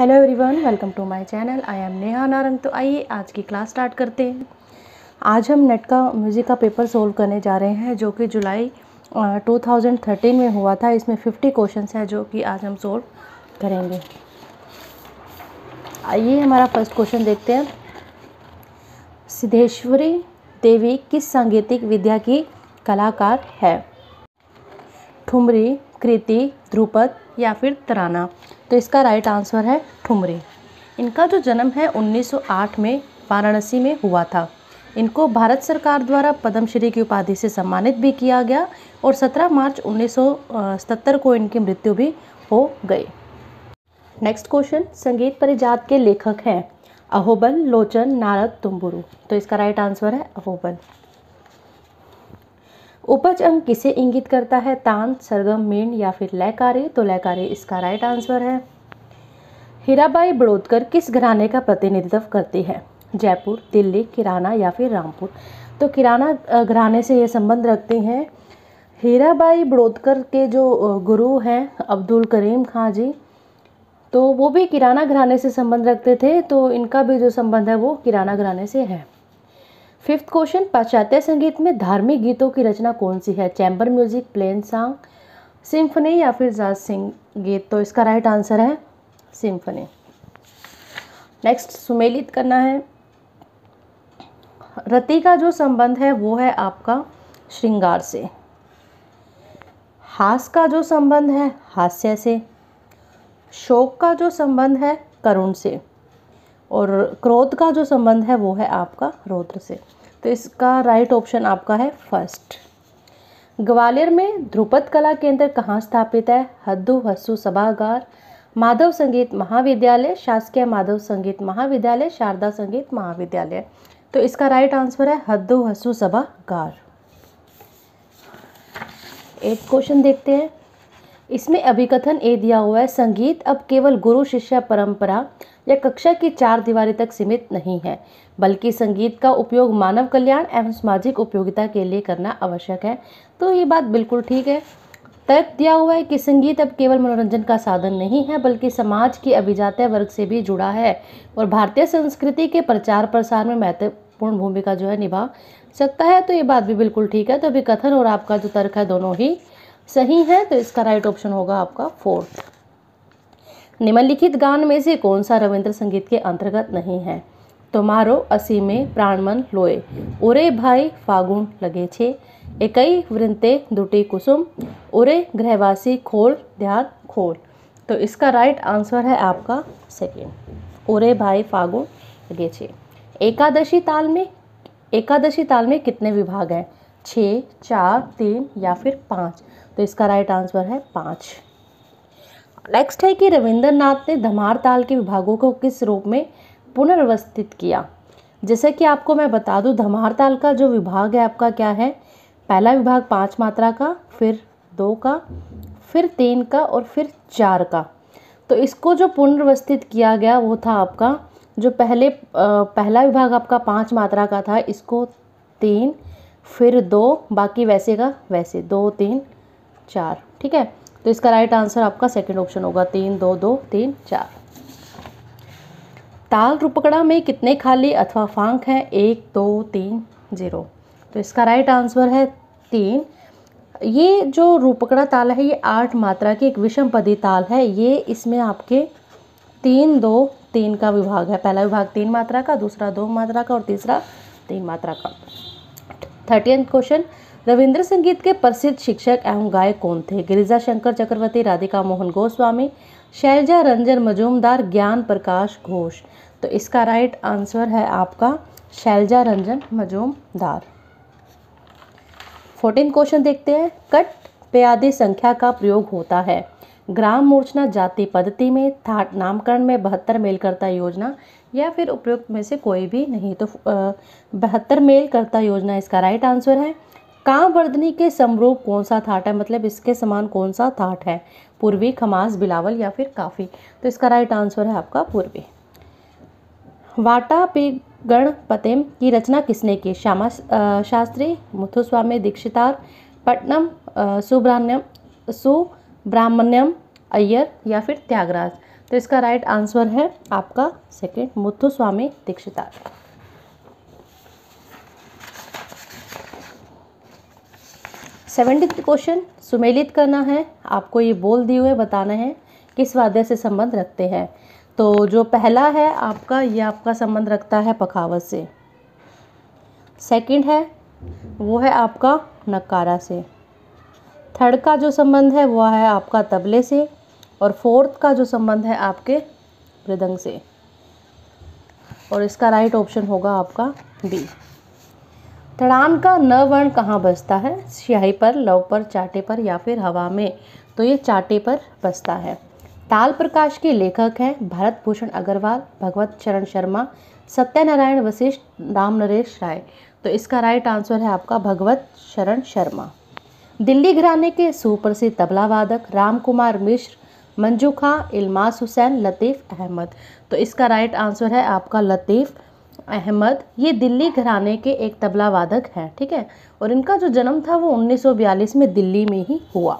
hello everyone welcome to my channel I am Neha Narang तो आइए आज की क्लास स्टार्ट करते हैं आज हम नेट का म्यूज़िक का पेपर सोल्व करने जा रहे हैं जो कि जुलाई 2013 में हुआ था इसमें 50 क्वेश्चंस हैं जो कि आज हम सोल्व करेंगे आइए हमारा फर्स्ट क्वेश्चन देखते हैं सिद्धेश्वरी देवी किस सांगीतिक विद्या की कलाकार है ठुमरी कृति ध्रुपद या फिर तराना तो इसका राइट आंसर है ठुमरी इनका जो जन्म है 1908 में वाराणसी में हुआ था इनको भारत सरकार द्वारा पद्मश्री की उपाधि से सम्मानित भी किया गया और 17 मार्च 1977 को इनकी मृत्यु भी हो गई नेक्स्ट क्वेश्चन संगीत परिजात के लेखक हैं अहोबल लोचन नारद तुम्बुरु तो इसका राइट आंसर है अहोबल उपज अंग किसे इंगित करता है तान सरगम मीण या फिर लयकारे तो लयकारे इसका राइट आंसर है हीराबाई बड़ोदकर किस घराने का प्रतिनिधित्व करती है जयपुर दिल्ली किराना या फिर रामपुर तो किराना घराने से ये संबंध रखती हैं हीराबाई बड़ोदकर के जो गुरु हैं अब्दुल करीम खां जी तो वो भी किराना घराने से संबंध रखते थे तो इनका भी जो संबंध है वो किराना घराने से है फिफ्थ क्वेश्चन पाश्चात्य संगीत में धार्मिक गीतों की रचना कौन सी है chamber music plain song symphony या फिर जाज संगीत तो इसका राइट आंसर है सिम्फनी नेक्स्ट सुमेलित करना है रति का जो संबंध है वो है आपका श्रृंगार से हास का जो संबंध है हास्य से शोक का जो संबंध है करुण से और क्रोध का जो संबंध है वो है आपका रौद्र से तो इसका राइट ऑप्शन आपका है फर्स्ट ग्वालियर में ध्रुपद कला केंद्र कहाँ स्थापित है हद्दू हस्सू सभागार माधव संगीत महाविद्यालय शासकीय माधव संगीत महाविद्यालय शारदा संगीत महाविद्यालय तो इसका राइट आंसर है हद्दू हस्सू सभागार एक क्वेश्चन देखते हैं इसमें अभिकथन ए दिया हुआ है संगीत अब केवल गुरु शिष्य परंपरा या कक्षा की चार दीवारी तक सीमित नहीं है बल्कि संगीत का उपयोग मानव कल्याण एवं सामाजिक उपयोगिता के लिए करना आवश्यक है तो ये बात बिल्कुल ठीक है तय दिया हुआ है कि संगीत अब केवल मनोरंजन का साधन नहीं है बल्कि समाज की अभिजात वर्ग से भी जुड़ा है और भारतीय संस्कृति के प्रचार प्रसार में महत्वपूर्ण भूमिका जो है निभा सकता है तो ये बात भी बिल्कुल ठीक है तो अभी कथन और आपका जो तर्क है दोनों ही सही है तो इसका राइट ऑप्शन होगा आपका फोर्थ निम्नलिखित गान में से कौन सा रविंद्र संगीत के अंतर्गत नहीं है तुम्हारो असी प्राण प्राणमन लोए उरे भाई फागुन लगे छे एकई वृंते दुटी कुसुम उरे ग्रहवासी खोल ध्यान खोल तो इसका राइट आंसर है आपका सेकेंड उरे भाई फागुन लगे छे एकादशी ताल में एकादशी ताल में कितने विभाग हैं छः चार तीन या फिर पाँच तो इसका राइट आंसर है पाँच नेक्स्ट है कि रविंद्रनाथ ने धमार ताल के विभागों को किस रूप में पुनर्व्यवस्थित किया जैसे कि आपको मैं बता दूं धमार ताल का जो विभाग है आपका क्या है पहला विभाग पाँच मात्रा का फिर दो का फिर तीन का और फिर चार का तो इसको जो पुनर्व्यवस्थित किया गया वो था आपका जो पहले पहला विभाग आपका पाँच मात्रा का था इसको तीन फिर दो बाकी वैसे का वैसे दो तीन चार ठीक है तो इसका राइट आंसर आपका सेकेंड ऑप्शन होगा तीन दो दो तीन चार ताल रुपकड़ा में कितने खाली अथवा फांक हैं एक दो तीन जीरो तो इसका राइट आंसर है तीन ये जो रूपकड़ा ताल है ये आठ मात्रा की एक विषम पदी ताल है ये इसमें आपके तीन दो तीन का विभाग है पहला विभाग तीन मात्रा का दूसरा दो मात्रा का और तीसरा तीन मात्रा का थर्टीन क्वेश्चन रविंद्र संगीत के प्रसिद्ध शिक्षक एवं गायक कौन थे गिरिजा शंकर चक्रवर्ती राधिका मोहन गोस्वामी शैलजा रंजन मजूमदार ज्ञान प्रकाश घोष तो इसका राइट आंसर है आपका शैलजा रंजन मजूमदार फोर्टीन क्वेश्चन देखते हैं कट प्यादी संख्या का प्रयोग होता है ग्राम मूर्छना जाति पद्धति में थाट नामकरण में बहत्तर मेलकर्ता योजना या फिर उपयुक्त में से कोई भी नहीं तो बहत्तर मेलकर्ता योजना इसका राइट आंसर है कामवर्धनी के समरूप कौन सा थाट है मतलब इसके समान कौन सा थाट है पूर्वी खमास बिलावल या फिर काफ़ी तो इसका राइट आंसर है आपका पूर्वी वाटा पे गणपतिम की रचना किसने की श्यामा शास्त्री मुथुस्वामी दीक्षितार पटनम सुब्रह्मण्यम सुब्राह्मण्यम अय्यर या फिर त्यागराज तो इसका राइट आंसर है आपका second Muthuswami Dikshitar seventy question सुमेलित करना है आपको ये बोल दिए हुए बताना है किस वाद्य से संबंध रखते हैं तो जो पहला है आपका ये आपका संबंध रखता है पखावत से सेकंड है वो है आपका नकारा से थर्ड का जो संबंध है वह है आपका तबले से और फोर्थ का जो संबंध है आपके मृदंग से और इसका राइट ऑप्शन होगा आपका बी तड़ान का न वर्ण कहाँ बसता है स्याही पर लव पर चाटे पर या फिर हवा में तो ये चाटे पर बसता है ताल प्रकाश के लेखक हैं भरत भूषण अग्रवाल भगवत चरण शर्मा सत्यनारायण वशिष्ठ राम नरेश राय तो इसका राइट आंसर है आपका भगवत शरण शर्मा दिल्ली घराने के सुप्रसिद्ध तबला वादक राम कुमार मिश्र मंजू खां इलमास हुसैन लतीफ़ अहमद तो इसका राइट आंसर है आपका लतीफ़ अहमद ये दिल्ली घराने के एक तबला वादक हैं ठीक है और इनका जो जन्म था वो 1942 में दिल्ली में ही हुआ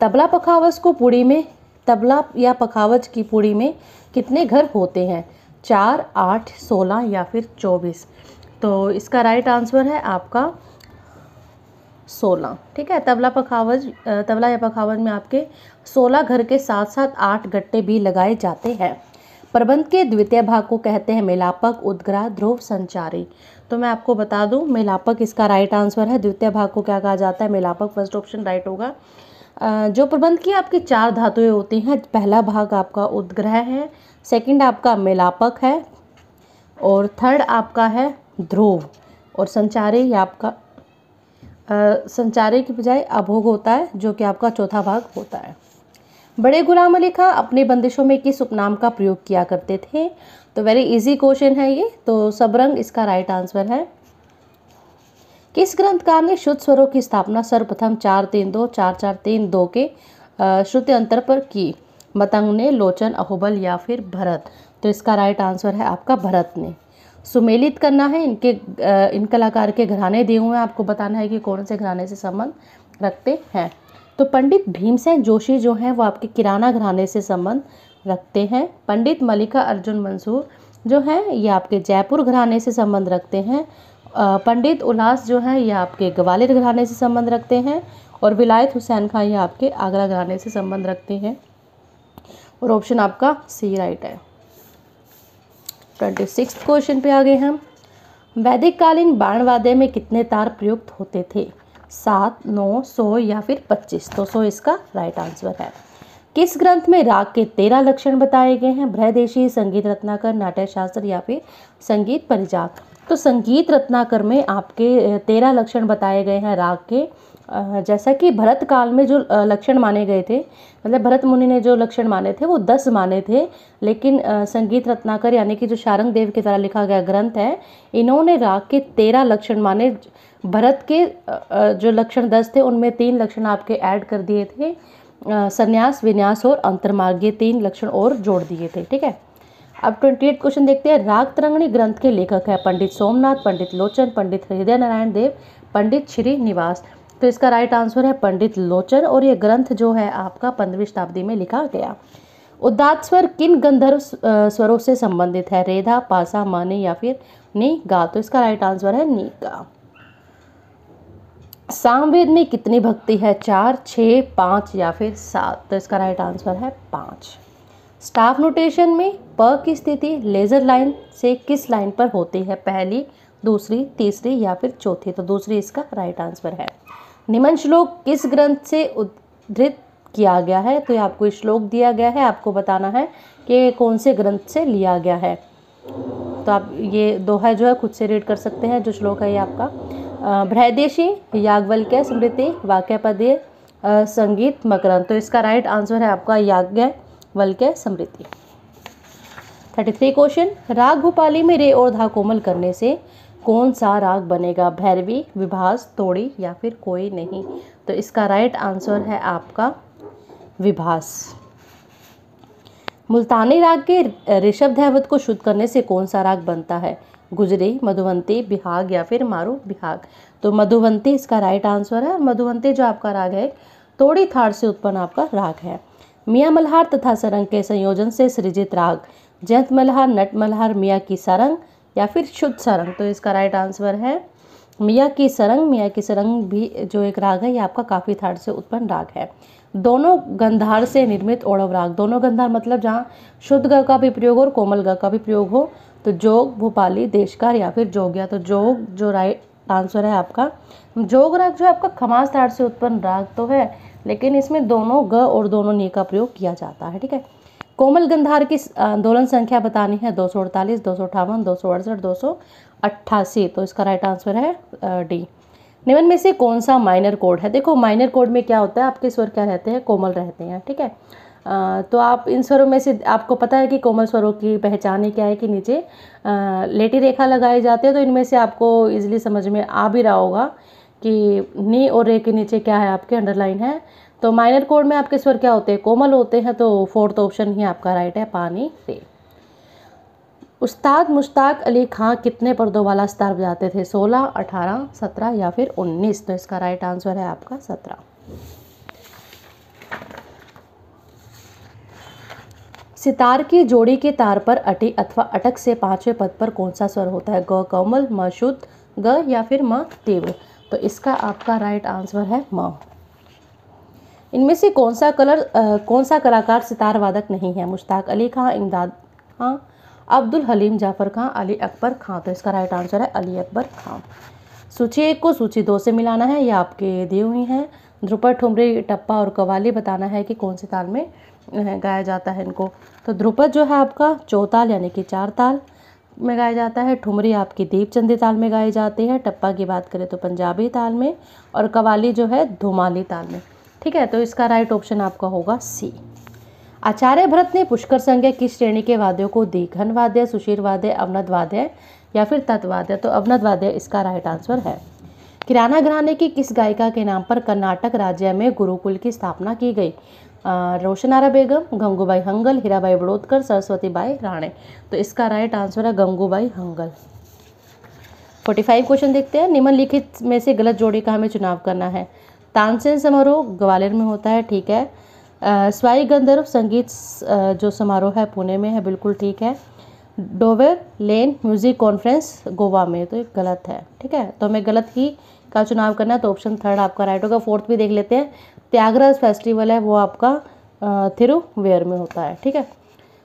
तबला पखावज को पुड़ी में तबला या पखावज की पुड़ी में कितने घर होते हैं चार आठ सोलह या फिर चौबीस तो इसका राइट आंसर है आपका सोलह ठीक है तबला पखावज तबला या पखावज में आपके सोलह घर के साथ साथ आठ गट्टे भी लगाए जाते हैं प्रबंध के द्वितीय भाग को कहते हैं मिलापक उद्ग्रह ध्रुव संचारी तो मैं आपको बता दूं मिलापक इसका राइट आंसर है द्वितीय भाग को क्या कहा जाता है मिलापक फर्स्ट ऑप्शन राइट होगा जो प्रबंध की आपकी चार धातुएं होती हैं पहला भाग आपका उद्ग्रह है सेकंड आपका मिलापक है और थर्ड आपका है ध्रुव और संचारी या आपका आ, संचारी की बजाय अभोग होता है जो कि आपका चौथा भाग होता है बड़े गुलाम अली खां अपने बंदिशों में किस उपनाम का प्रयोग किया करते थे तो वेरी इजी क्वेश्चन है ये तो सबरंग इसका राइट आंसर है किस ग्रंथकार ने शुद्ध स्वरों की स्थापना सर्वप्रथम चार तीन दो चार चार तीन दो के श्रुति अंतर पर की मतंग ने लोचन अहोबल या फिर भरत तो इसका राइट आंसर है आपका भरत ने सुमेलित करना है इनके इन कलाकार के घराने दिए हुए हैं आपको बताना है कि कौन से घराने से संबंध रखते हैं तो पंडित भीमसेन जोशी जो हैं वो आपके किराना घराने से संबंध रखते हैं पंडित मलिका अर्जुन मंसूर जो हैं ये आपके जयपुर घराने से संबंध रखते हैं पंडित उल्लास जो हैं ये आपके ग्वालियर घराने से संबंध रखते हैं और विलायत हुसैन खां ये आपके आगरा घराने से संबंध रखते हैं और ऑप्शन आपका सी राइट है ट्वेंटी सिक्स क्वेश्चन पे आ गए हम वैदिक कालीन बाणवादे में कितने तार प्रयुक्त होते थे सात नौ सौ या फिर पच्चीस तो सौ इसका राइट आंसर है किस ग्रंथ में राग के तेरह लक्षण बताए गए हैं बृहदेशी संगीत रत्नाकर नाट्य शास्त्र या फिर संगीत परिजात तो संगीत रत्नाकर में आपके तेरह लक्षण बताए गए हैं राग के जैसा कि भरत काल में जो लक्षण माने गए थे मतलब भरत मुनि ने जो लक्षण माने थे वो दस माने थे लेकिन संगीत रत्नाकर यानी कि जो शारंग देव के द्वारा लिखा गया ग्रंथ है इन्होंने राग के तेरह लक्षण माने भरत के जो लक्षण दस थे उनमें तीन लक्षण आपके ऐड कर दिए थे संन्यास विन्यास और अंतर्मार्ग ये तीन लक्षण और जोड़ दिए थे ठीक है अब ट्वेंटी एट क्वेश्चन देखते हैं राग तरंगणी ग्रंथ के लेखक है पंडित सोमनाथ पंडित लोचन पंडित हृदय नारायण देव पंडित श्रीनिवास निवास तो इसका राइट आंसर है पंडित लोचन और ये ग्रंथ जो है आपका पंद्रवी शताब्दी में लिखा गया उदात स्वर किन गंधर्व स्वरों से संबंधित है रेधा पासा माने या फिर नी गा तो इसका राइट आंसर है नी गा सामवेद में कितनी भक्ति है चार छः पाँच या फिर सात तो इसका राइट आंसर है पाँच स्टाफ नोटेशन में प की स्थिति लेजर लाइन से किस लाइन पर होती है पहली दूसरी तीसरी या फिर चौथी तो दूसरी इसका राइट आंसर है निमन श्लोक किस ग्रंथ से उद्धृत किया गया है तो आपको श्लोक दिया गया है आपको बताना है कि कौन से ग्रंथ से लिया गया है तो आप ये दोहा जो है खुद से रीड कर सकते हैं जो श्लोक है ये आपका भ्रहदेशी के स्मृति वाक्य पदे संगीत मकरंद तो इसका राइट आंसर है आपका के स्मृति थर्टी थ्री क्वेश्चन राग भोपाली में रे और धा कोमल करने से कौन सा राग बनेगा भैरवी विभास तोड़ी या फिर कोई नहीं तो इसका राइट आंसर है आपका विभास मुल्तानी राग के ऋषभ धैवत को शुद्ध करने से कौन सा राग बनता है गुजरी मधुवंती बिहाग या फिर मारू बिहाग तो मधुवंती इसका राइट आंसर है मधुवंती जो आपका राग है तोड़ी थाड़ से उत्पन्न आपका राग है मियाँ मल्हार तथा सरंग के संयोजन से सृजित राग जयंत मल्हार नट मल्हार मियाँ की सरंग या फिर शुद्ध सरंग तो इसका राइट आंसर है मियाँ की सरंग मियाँ की सरंग भी जो एक राग है ये आपका काफ़ी थार से उत्पन्न राग है दोनों गंधार से निर्मित ओणव राग दोनों गंधार मतलब जहाँ शुद्ध ग का भी प्रयोग हो और कोमल ग का भी प्रयोग हो तो जोग भोपाली देशकार या फिर जोगिया तो जोग जो राइट आंसर है आपका जोग राग जो है आपका खमास थार से उत्पन्न राग तो है लेकिन इसमें दोनों ग और दोनों नी का प्रयोग किया जाता है ठीक है कोमल गंधार की आंदोलन संख्या बतानी है दो सौ अड़तालीस दो सौ अठावन दो सौ अड़सठ दो सौ अट्ठासी तो इसका राइट आंसर है डी निम्न में से कौन सा माइनर कोड है देखो माइनर कोड में क्या होता है आपके स्वर क्या रहते हैं कोमल रहते हैं ठीक है आ, तो आप इन स्वरों में से आपको पता है कि कोमल स्वरों की पहचान ही क्या है कि नीचे लेटी रेखा लगाए जाते हैं तो इनमें से आपको इजीली समझ में आ भी रहा होगा कि नी और रे के नीचे क्या है आपके अंडरलाइन है तो माइनर कोड में आपके स्वर क्या होते हैं कोमल होते हैं तो फोर्थ ऑप्शन ही आपका राइट है पानी से उस्ताद मुश्ताक अली खां कितने पर्दों वाला स्तर बजाते थे 16, 18, 17 या फिर 19 तो इसका राइट आंसर है आपका 17 सितार की जोड़ी के तार पर अटी अथवा अटक से पांचवें पद पर कौन सा स्वर होता है ग कोमल म शुद्ध ग या फिर म तीव्र तो इसका आपका राइट आंसर है म इनमें से कौन सा कलर आ, कौन सा कलाकार सितार वादक नहीं है मुश्ताक अली खां इमदाद खां अब्दुल हलीम जाफर खां अली अकबर खां तो इसका राइट आंसर है अली अकबर खां सूची एक को सूची दो से मिलाना है या आपके दी हुई हैं ध्रुपद ठुमरी टप्पा और कवाली बताना है कि कौन से ताल में गाया जाता है इनको तो ध्रुपद जो है आपका चौताल यानी कि चार ताल में गाया जाता है ठुमरी आपकी दीप चंदी ताल में गाई जाती है टप्पा की बात करें तो पंजाबी ताल में और कवाली जो है धुमाली ताल में ठीक है तो इसका राइट ऑप्शन आपका होगा सी आचार्य भरत ने पुष्कर संज्ञा किस श्रेणी के वाद्यों को दी घन वाद्य सुशीर वाद्य अवनद वाद्य या फिर तत्वाद्य तो अवनद वाद्य इसका राइट आंसर है किराना घराने की किस गायिका के नाम पर कर्नाटक राज्य में गुरुकुल की स्थापना की गई रोशनारा बेगम गंगूबाई हंगल हीराबाई बड़ोदकर सरस्वती बाई राणे तो इसका राइट आंसर है Gangubai Hangal forty five question देखते हैं निम्नलिखित में से गलत जोड़ी का हमें चुनाव करना है तानसेन समारोह ग्वालियर में होता है ठीक है स्वाई गंधर्व संगीत जो समारोह है पुणे में है बिल्कुल ठीक है Dover lane music conference Goa में तो एक गलत है ठीक है तो हमें गलत ही का चुनाव करना है तो ऑप्शन थर्ड आपका राइट होगा फोर्थ भी देख लेते हैं त्यागराज फेस्टिवल है वो आपका थिरुवेयर में होता है ठीक है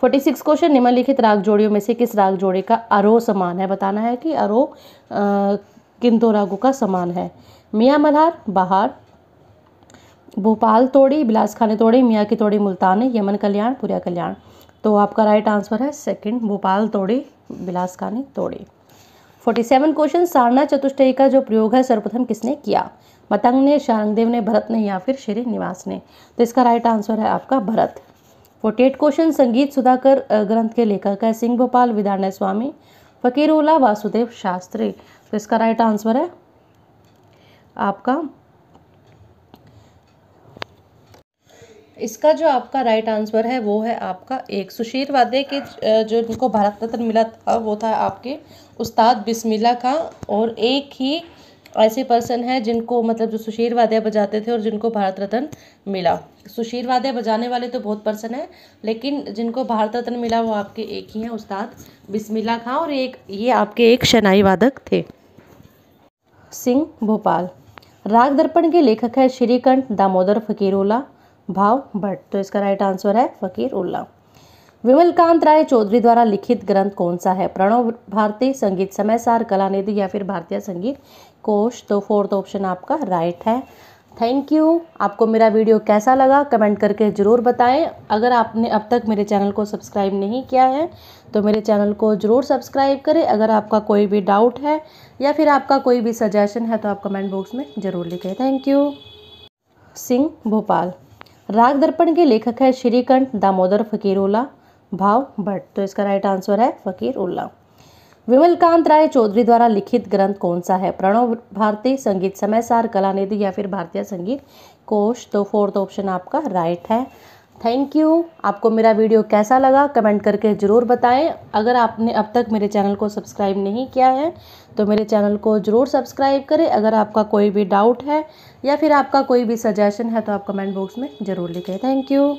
फोर्टी सिक्स क्वेश्चन निम्नलिखित राग जोड़ियों में से किस राग जोड़े का अरो समान है बताना है कि अरो किन दो रागों का समान है मियाँ मल्हार बहार भोपाल तोड़ी बिलास खाने तोड़ी मियाँ की तोड़ी मुल्तान यमन कल्याण पुरिया कल्याण तो आपका राइट आंसर है सेकंड भोपाल तोड़ी बिलास खाने तोड़ी फोर्टी सेवन क्वेश्चन सारना चतुष्टयी का जो प्रयोग है सर्वप्रथम किसने किया मतंग ने शारंगदेव ने भरत ने या फिर श्री निवास ने तो इसका राइट आंसर है आपका भरत फोर्टी एट क्वेश्चन संगीत सुधाकर ग्रंथ के लेखक है सिंह भोपाल विदारण स्वामी फकीरोला वासुदेव शास्त्री तो इसका राइट आंसर है आपका इसका जो आपका राइट आंसर है वो है आपका एक सुशील वादे के जो जिनको भारत रत्न मिला था वो था आपके उस्ताद बिस्मिल्ला का और एक ही ऐसे पर्सन है जिनको मतलब जो सुशील वादे बजाते थे और जिनको भारत रत्न मिला सुशील वादे बजाने वाले तो बहुत पर्सन है लेकिन जिनको भारत रत्न मिला वो आपके एक ही हैं उस्ताद बिस्मिल्ला खां और एक ये आपके एक शनाई वादक थे सिंह भोपाल राग दर्पण के लेखक है श्रीकंठ दामोदर फकीरोला भाव भट्ट तो इसका राइट आंसर है फकीर उल्ला विमलकांत राय चौधरी द्वारा लिखित ग्रंथ कौन सा है प्रणव भारती संगीत समय सार कला निधि या फिर भारतीय संगीत कोश तो फोर्थ ऑप्शन आपका राइट है थैंक यू आपको मेरा वीडियो कैसा लगा कमेंट करके ज़रूर बताएं अगर आपने अब तक मेरे चैनल को सब्सक्राइब नहीं किया है तो मेरे चैनल को ज़रूर सब्सक्राइब करें अगर आपका कोई भी डाउट है या फिर आपका कोई भी सजेशन है तो आप कमेंट बॉक्स में ज़रूर लिखें थैंक यू सिंह भोपाल राग दर्पण के लेखक है श्रीकंठ दामोदर फकीर उल्ला भाव भट्ट तो इसका राइट आंसर है फकीर उल्ला विमलकांत राय चौधरी द्वारा लिखित ग्रंथ कौन सा है प्रणव भारती संगीत समय सार कला निधि या फिर भारतीय संगीत कोश तो फोर्थ ऑप्शन आपका राइट है थैंक यू आपको मेरा वीडियो कैसा लगा कमेंट करके ज़रूर बताएं अगर आपने अब तक मेरे चैनल को सब्सक्राइब नहीं किया है तो मेरे चैनल को ज़रूर सब्सक्राइब करें अगर आपका कोई भी डाउट है या फिर आपका कोई भी सजेशन है तो आप कमेंट बॉक्स में ज़रूर लिखें थैंक यू